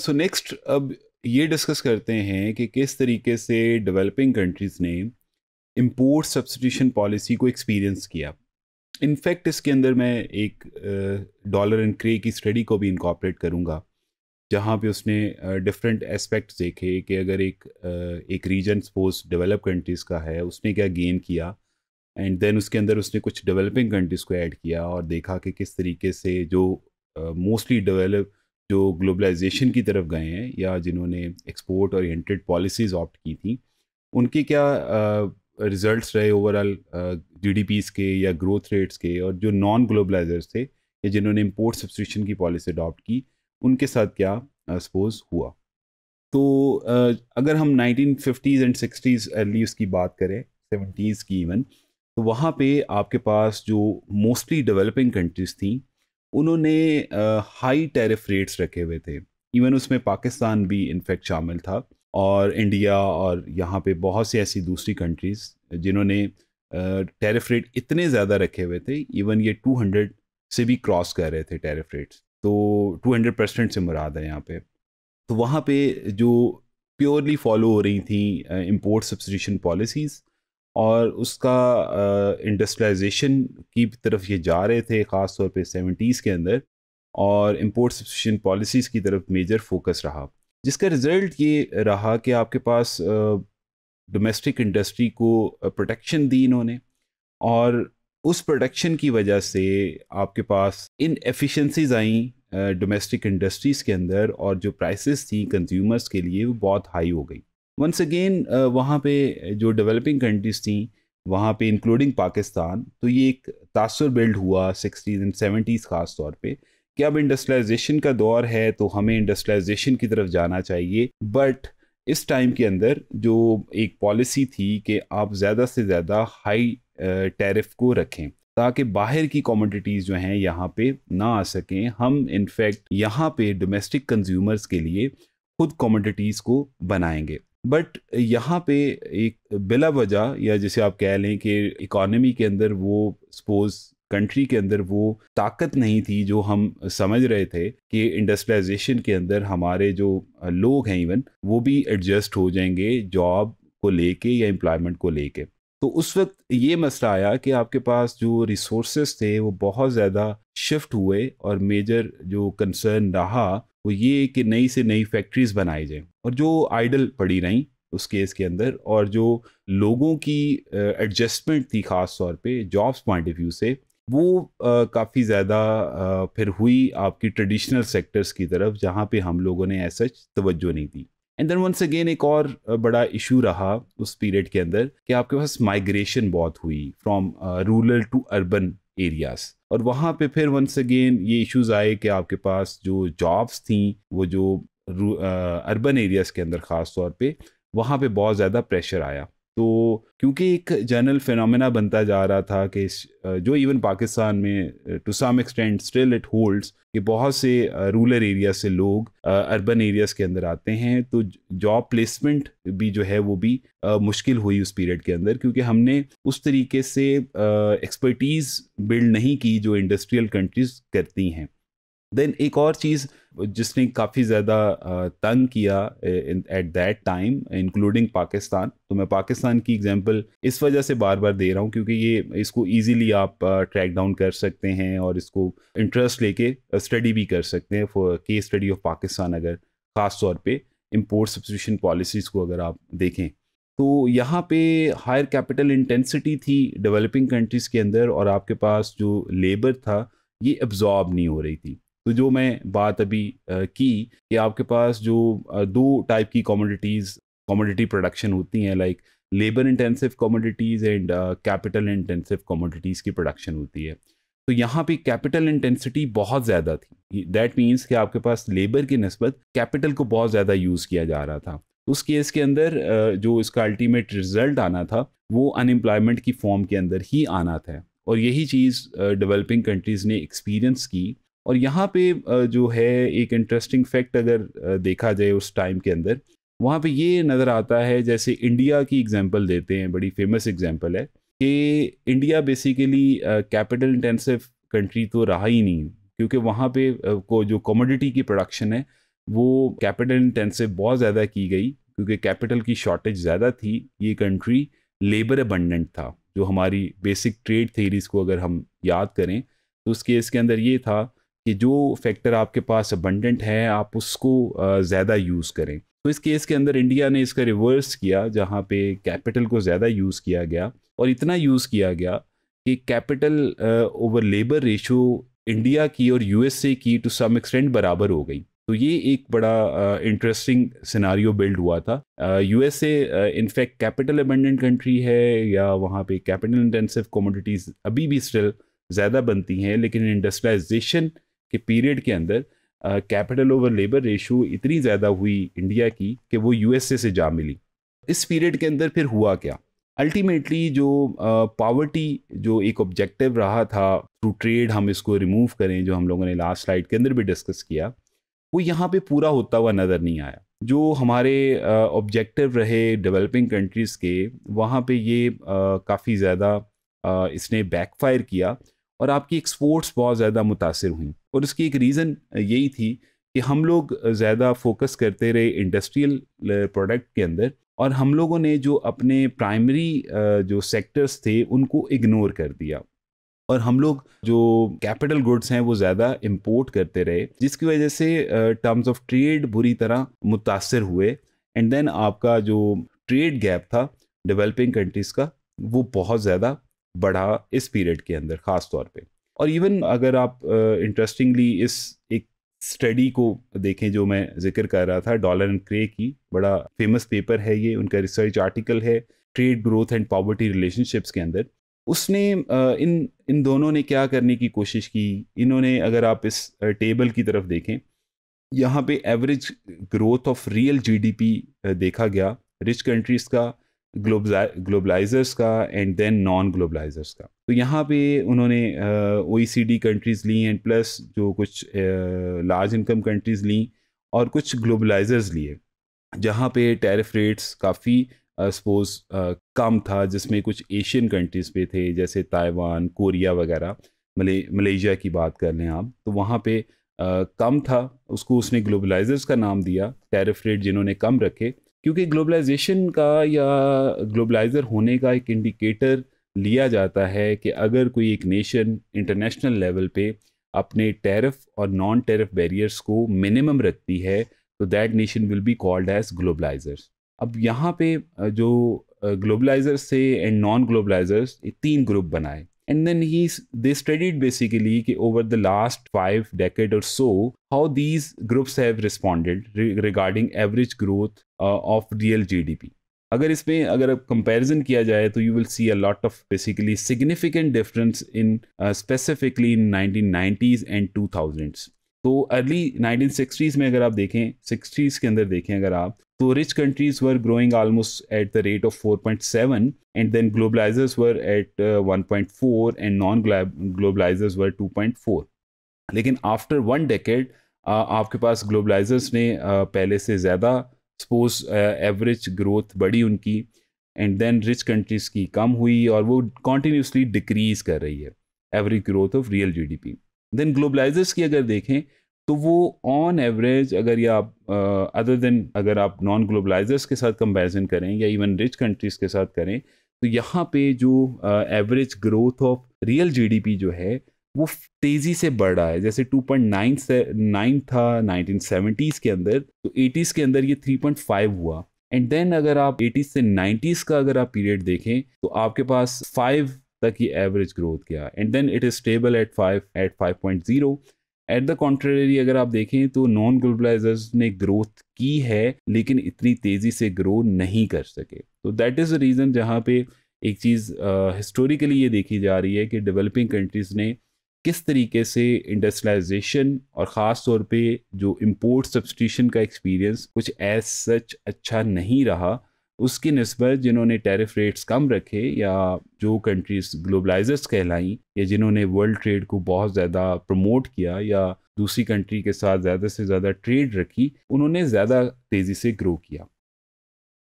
So next अब ये discuss करते हैं कि किस तरीके से डेवलपिंग कंट्रीज़ ने इम्पोर्ट सब्सटीशन पॉलिसी को एक्सपीरियंस किया इनफैक्ट इसके अंदर मैं एक डॉलर एंड क्रे की स्टडी को भी इनकॉपरेट करूँगा जहाँ पे उसने डिफरेंट एस्पेक्ट्स देखे कि अगर एक uh, एक रीजन सपोज डेवलप कंट्रीज़ का है उसने क्या गेन किया एंड देन उसके अंदर उसने कुछ डेवलपिंग कंट्रीज़ को ऐड किया और देखा कि किस तरीके से जो मोस्टली uh, डेवलप जो ग्लोबलाइजेशन की तरफ गए हैं या जिन्होंने एक्सपोर्ट इंटेड पॉलिसीज़ ऑप्ट की थी उनके क्या रिजल्ट्स रहे ओवरऑल जी के या ग्रोथ रेट्स के और जो नॉन ग्लोबलाइजर्स थे या जिन्होंने इम्पोर्ट सब्सक्रिप्शन की पॉलिसी अडॉप्ट की उनके साथ क्या सपोज हुआ तो uh, अगर हम 1950s एंड 60s अर्ली उसकी बात करें 70s की इवन तो वहाँ पे आपके पास जो मोस्टली डेवलपिंग कंट्रीज थी उन्होंने हाई टैरिफ रेट्स रखे हुए थे इवन उसमें पाकिस्तान भी इनफेक्ट शामिल था और इंडिया और यहाँ पे बहुत सी ऐसी दूसरी कंट्रीज़ जिन्होंने टैरिफ रेट इतने ज़्यादा रखे हुए थे इवन ये 200 से भी क्रॉस कर रहे थे टैरिफ रेट्स तो 200 परसेंट से मुराद है यहाँ पे तो वहाँ पे जो प्योरली फॉलो हो रही थी इम्पोर्ट सब्सिट्यूशन पॉलिसीज़ और उसका इंडस्ट्रियलाइजेशन की तरफ ये जा रहे थे ख़ास तौर पे सेवेंटीज़ के अंदर और इम्पोर्ट सब्सिशन पॉलिसीज़ की तरफ मेजर फोकस रहा जिसका रिज़ल्ट ये रहा कि आपके पास डोमेस्टिक इंडस्ट्री को प्रोटेक्शन दी इन्होंने और उस प्रोटेक्शन की वजह से आपके पास इन एफिशिएंसीज आई डोमेस्टिक इंडस्ट्रीज़ के अंदर और जो प्राइसेस थी कंज्यूमर्स के लिए वो बहुत हाई हो गई वंस अगेन uh, वहाँ पे जो डेवलपिंग कंट्रीज़ थी वहाँ पे इंक्लूडिंग पाकिस्तान तो ये एक तासर बिल्ड हुआ सिक्सटीज़ एंड सेवेंटीज़ ख़ास तौर पे कि अब इंडस्ट्रियलाइजेशन का दौर है तो हमें इंडस्ट्रियलाइजेशन की तरफ जाना चाहिए बट इस टाइम के अंदर जो एक पॉलिसी थी कि आप ज़्यादा से ज़्यादा हाई टैरिफ को रखें ताकि बाहर की कॉमोडिटीज़ जो हैं यहाँ पे ना आ सकें हम इनफैक्ट यहाँ पे डोमेस्टिक कंज्यूमर्स के लिए खुद कॉमोडिटीज़ को बनाएंगे बट यहाँ पे एक बिला वजह या जिसे आप कह लें कि इकोनॉमी के अंदर वो सपोज कंट्री के अंदर वो ताकत नहीं थी जो हम समझ रहे थे कि इंडस्ट्रियलाइजेशन के अंदर हमारे जो लोग हैं इवन वो भी एडजस्ट हो जाएंगे जॉब को लेके या एम्प्लॉयमेंट को लेके तो उस वक्त ये मसला आया कि आपके पास जो रिसोर्सेज थे वो बहुत ज़्यादा शिफ्ट हुए और मेजर जो कंसर्न रहा वो ये कि नई से नई फैक्ट्रीज बनाई जाएँ और जो आइडल पड़ी रहीं उस केस के अंदर और जो लोगों की एडजस्टमेंट थी ख़ास तौर पे जॉब्स पॉइंट ऑफ व्यू से वो काफ़ी ज़्यादा फिर हुई आपकी ट्रेडिशनल सेक्टर्स की तरफ जहाँ पे हम लोगों ने ऐसा तवज्जो नहीं दी एंड देन वंस अगेन एक और बड़ा इशू रहा उस पीरियड के अंदर कि आपके पास माइग्रेशन बहुत हुई from rural to urban areas और वहाँ पे फिर वंस अगेन ये इश्यूज आए कि आपके पास जो जॉब्स थी वो जो अर्बन एरियाज़ के अंदर ख़ास तौर पर वहाँ पर बहुत ज़्यादा प्रेशर आया तो क्योंकि एक जनरल फिनमिना बनता जा रहा था कि जो इवन पाकिस्तान में to some extent still it holds कि बहुत से रूरल एरिया से लोग अर्बन एरियाज़ के अंदर आते हैं तो जॉब प्लेसमेंट भी जो है वो भी मुश्किल हुई उस पीरियड के अंदर क्योंकि हमने उस तरीके से एक्सपर्टीज़ बिल्ड नहीं की जो इंडस्ट्रियल कंट्रीज़ करती हैं देन एक और चीज़ जिसने काफ़ी ज़्यादा तंग किया at that time including Pakistan तो मैं पाकिस्तान की एग्जांपल इस वजह से बार बार दे रहा हूँ क्योंकि ये इसको इजीली आप ट्रैक डाउन कर सकते हैं और इसको इंटरेस्ट लेके स्टडी भी कर सकते हैं फॉर के स्टडी ऑफ पाकिस्तान अगर ख़ास तौर पर इम्पोर्ट सब्सिट्यूशन पॉलिसीज़ को अगर आप देखें तो यहाँ पे हायर कैपिटल इंटेंसिटी थी डेवलपिंग कंट्रीज़ के अंदर और आपके पास जो लेबर था ये एब्जॉर्ब नहीं हो रही थी तो जो मैं बात अभी की कि आपके पास जो दो टाइप की कॉमोडिटीज़ कॉमोडिटी प्रोडक्शन होती हैं like labour intensive commodities and capital intensive commodities की प्रोडक्शन होती है तो यहाँ पे कैपिटल इंटेंसिटी बहुत ज़्यादा थी दैट मीन्स कि आपके पास लेबर की नस्बत कैपिटल को बहुत ज़्यादा यूज़ किया जा रहा था उस केस के अंदर जो इसका अल्टीमेट रिजल्ट आना था वो अनएम्प्लॉयमेंट की फॉर्म के अंदर ही आना था और यही चीज़ डेवलपिंग कंट्रीज़ ने एक्सपीरियंस की और यहाँ पे जो है एक इंटरेस्टिंग फैक्ट अगर देखा जाए उस टाइम के अंदर वहाँ पे ये नज़र आता है जैसे इंडिया की एग्जांपल देते हैं बड़ी फेमस एग्जांपल है कि India basically capital intensive country तो रहा ही नहीं क्योंकि वहाँ पे को जो कमोडिटी की प्रोडक्शन है वो कैपिटल इंटेंसिव बहुत ज़्यादा की गई क्योंकि कैपिटल की शॉर्टेज ज़्यादा थी ये कंट्री लेबर अबंडेंट था जो हमारी बेसिक ट्रेड थेरीज को अगर हम याद करें तो उस केस के अंदर ये था कि जो फैक्टर आपके पास अबंडेंट है आप उसको ज़्यादा यूज़ करें तो इस केस के अंदर इंडिया ने इसका रिवर्स किया जहाँ पे कैपिटल को ज़्यादा यूज़ किया गया और इतना यूज़ किया गया कि capital over labour ratio India की और यूएसए की टू सम एक्सटेंट बराबर हो गई तो ये एक बड़ा इंटरेस्टिंग सिनारियो बिल्ड हुआ था USA in fact capital abundant country है या वहाँ पे कैपिटल इंटेंसिव कमोडिटीज़ अभी भी स्टिल ज़्यादा बनती हैं लेकिन इंडस्ट्रियलाइजेशन के पीरियड के अंदर कैपिटल ओवर लेबर रेशो इतनी ज़्यादा हुई इंडिया की कि वो यूएसए से जा मिली इस पीरियड के अंदर फिर हुआ क्या अल्टीमेटली जो पावर्टी जो एक ऑब्जेक्टिव रहा था थ्रू ट्रेड हम इसको रिमूव करें जो हम लोगों ने लास्ट स्लाइड के अंदर भी डिस्कस किया वो यहाँ पे पूरा होता हुआ नज़र नहीं आया जो हमारे ऑब्जेक्टिव रहे डेवलपिंग कंट्रीज़ के वहाँ पे ये काफ़ी ज़्यादा इसने बैकफायर किया और आपकी एक्सपोर्ट्स बहुत ज़्यादा मुतासर हुई और उसकी एक रीज़न यही थी कि हम लोग ज़्यादा फोकस करते रहे इंडस्ट्रियल प्रोडक्ट के अंदर और हम लोगों ने जो अपने प्राइमरी जो सेक्टर्स थे उनको इग्नोर कर दिया और हम लोग जो कैपिटल गुड्स हैं वो ज़्यादा इम्पोर्ट करते रहे जिसकी वजह से टर्म्स ऑफ ट्रेड बुरी तरह मुतासर हुए एंड देन आपका जो ट्रेड गैप था डेवलपिंग कंट्रीज़ का वो बहुत ज़्यादा बढ़ा इस पीरियड के अंदर ख़ास तौर पे और इवन अगर आप इंटरेस्टिंगली uh, इस एक स्टडी को देखें जो मैं जिक्र कर रहा था डॉलर एंड क्रे की बड़ा फेमस पेपर है ये उनका रिसर्च आर्टिकल है trade growth and poverty relationships के अंदर उसने इन इन दोनों ने क्या करने की कोशिश की इन्होंने अगर आप इस टेबल की तरफ देखें यहाँ पे average growth of real GDP देखा गया रिच कंट्रीज़ का ग्लोबलाइजर्स का एंड देन नॉन ग्लोबलाइजर्स का तो यहाँ पे उन्होंने ओ कंट्रीज़ ली एंड प्लस जो कुछ लार्ज इनकम कंट्रीज़ ली और कुछ ग्लोबलाइजर्स लिए जहाँ पे टैरिफ रेट्स काफ़ी सपोज कम था जिसमें कुछ एशियन कंट्रीज़ पे थे जैसे ताइवान कोरिया वगैरह मले मलेशिया की बात कर लें आप तो वहाँ पे कम था उसको उसने ग्लोबलाइजर्स का नाम दिया टैरिफ रेट जिन्होंने कम रखे क्योंकि ग्लोबलाइजेशन का या ग्लोबलाइज़र होने का एक इंडिकेटर लिया जाता है कि अगर कोई एक नेशन इंटरनेशनल लेवल पे अपने टैरफ और नॉन टैरफ बैरियर्स को मिनिमम रखती है तो that nation will be called as globalizers अब यहाँ पे जो ग्लोबलाइजर्स थे एंड नॉन ग्लोबलाइजर्स तीन ग्रुप बनाए and then he's they studied basically over the last five decade or so how these groups have responded re- regarding average growth uh, of real GDP. अगर इसमें अगर कंपैरिजन किया जाए तो you will see a lot of basically significant difference in specifically in 1990s and तो early 1960s में अगर आप देखें 60s के अंदर देखें अगर आप तो rich countries were growing almost at the rate of 4.7 and then globalizers were at 1.4 and non globalizers were 2.4 लेकिन आफ्टर वन डेकेड आपके पास ग्लोबलाइजर्स ने uh, पहले से ज़्यादा सपोज एवरेज ग्रोथ बढ़ी उनकी एंड देन रिच कंट्रीज़ की कम हुई और वो कॉन्टीन्यूसली डिक्रीज़ कर रही है average growth of real GDP then globalizers की अगर देखें तो वो ऑन एवरेज अगर ये आप अदर देन अगर आप नॉन ग्लोबलाइजर्स के साथ कंपैरिजन करें या इवन रिच कंट्रीज़ के साथ करें तो यहाँ पे जो average growth of real GDP जो है वो तेज़ी से बढ़ रहा है जैसे 2.9 से नाइन था 1970s के अंदर तो 80s के अंदर ये 3.5 हुआ एंड देन अगर आप 80s से 90s का अगर आप पीरियड देखें तो आपके पास फाइव तक ये एवरेज ग्रोथ क्या and then it is stable at five at five point zero at the contrary अगर आप देखें तो नॉन ग्लोबलाइजर्स ने ग्रोथ की है लेकिन इतनी तेज़ी से ग्रो नहीं कर सके तो दैट इज़ द रीज़न जहाँ पे एक चीज़ हिस्टोरिकली uh, ये देखी जा रही है कि डेवलपिंग कंट्रीज़ ने किस तरीके से इंडस्ट्रियलाइजेशन और ख़ास तौर पे जो इम्पोर्ट सब्सटीशन का एक्सपीरियंस कुछ एज सच अच्छा नहीं रहा उसकी नस्बत जिन्होंने टैरिफ रेट्स कम रखे या जो कंट्रीज ग्लोबलाइजर्स कहलाईं या जिन्होंने वर्ल्ड ट्रेड को बहुत ज़्यादा प्रमोट किया या दूसरी कंट्री के साथ ज़्यादा से ज़्यादा ट्रेड रखी उन्होंने ज़्यादा तेज़ी से ग्रो किया